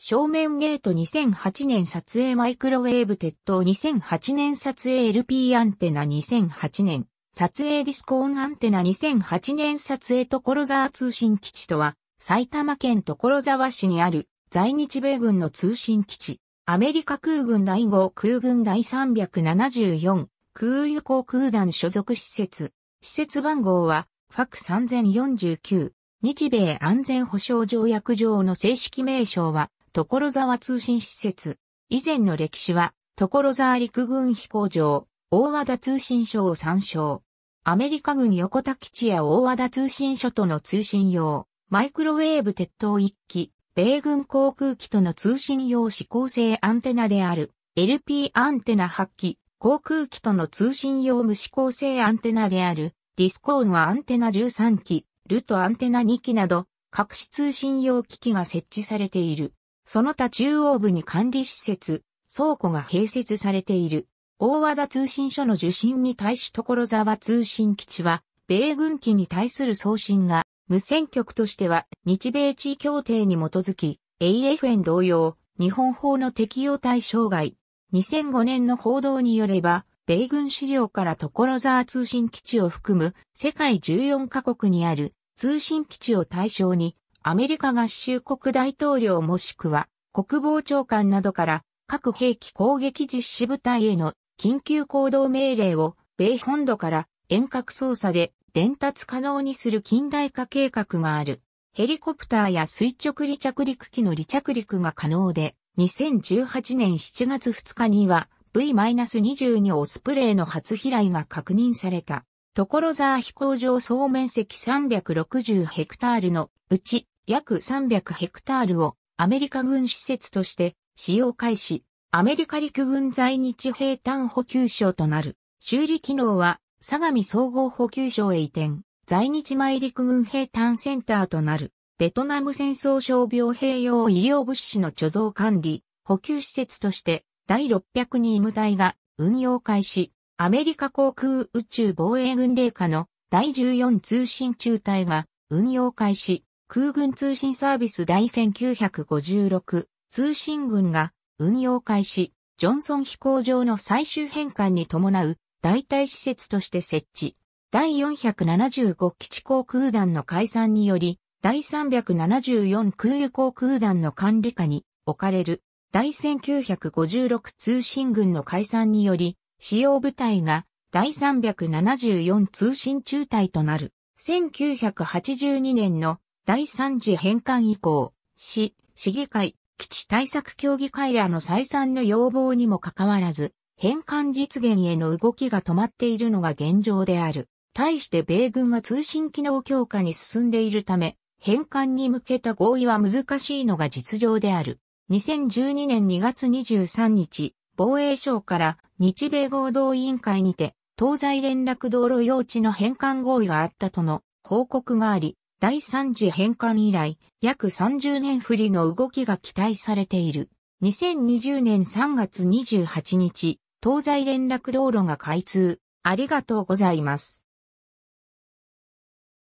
正面ゲート2008年撮影マイクロウェーブ鉄塔2008年撮影 LP アンテナ2008年撮影ディスコーンアンテナ2008年撮影所沢通信基地とは埼玉県所沢市にある在日米軍の通信基地アメリカ空軍第5空軍第374空輸航空団所属施設施設番号はファク3049日米安全保障条約上の正式名称は所沢通信施設。以前の歴史は、所沢陸軍飛行場、大和田通信所を参照。アメリカ軍横田基地や大和田通信所との通信用、マイクロウェーブ鉄塔1機、米軍航空機との通信用指向性アンテナである、LP アンテナ8機、航空機との通信用無指向性アンテナである、ディスコーンはアンテナ13機、ルトアンテナ2機など、各種通信用機器が設置されている。その他中央部に管理施設、倉庫が併設されている。大和田通信所の受信に対し所沢通信基地は、米軍機に対する送信が、無線局としては日米地位協定に基づき、AFN 同様、日本法の適用対象外。2005年の報道によれば、米軍資料から所沢通信基地を含む世界14カ国にある通信基地を対象にアメリカ合衆国大統領もしくは国防長官などから各兵器攻撃実施部隊への緊急行動命令を米本土から遠隔操作で伝達可能にする近代化計画がある。ヘリコプターや垂直離着陸機の離着陸が可能で、2018年7月2日には V-22 オスプレイの初飛来が確認された。所沢飛行場総面積360ヘクタールのうち約300ヘクタールをアメリカ軍施設として使用開始、アメリカ陸軍在日兵単補給省となる。修理機能は相模総合補給省へ移転、在日米陸軍兵単センターとなる。ベトナム戦争傷病兵用医療物資の貯蔵管理、補給施設として第6 0 0医務隊が運用開始、アメリカ航空宇宙防衛軍令下の第14通信中隊が運用開始、空軍通信サービス第1956通信軍が運用開始、ジョンソン飛行場の最終変換に伴う代替施設として設置。第475基地航空団の解散により、第374空輸航空団の管理下に置かれる。第1956通信軍の解散により、使用部隊が第374通信中隊となる。1982年の第3次返還以降、市、市議会、基地対策協議会らの再三の要望にもかかわらず、返還実現への動きが止まっているのが現状である。対して米軍は通信機能強化に進んでいるため、返還に向けた合意は難しいのが実情である。2012年2月23日、防衛省から日米合同委員会にて、東西連絡道路用地の返還合意があったとの報告があり、第3次返還以来、約30年振りの動きが期待されている。2020年3月28日、東西連絡道路が開通。ありがとうございます。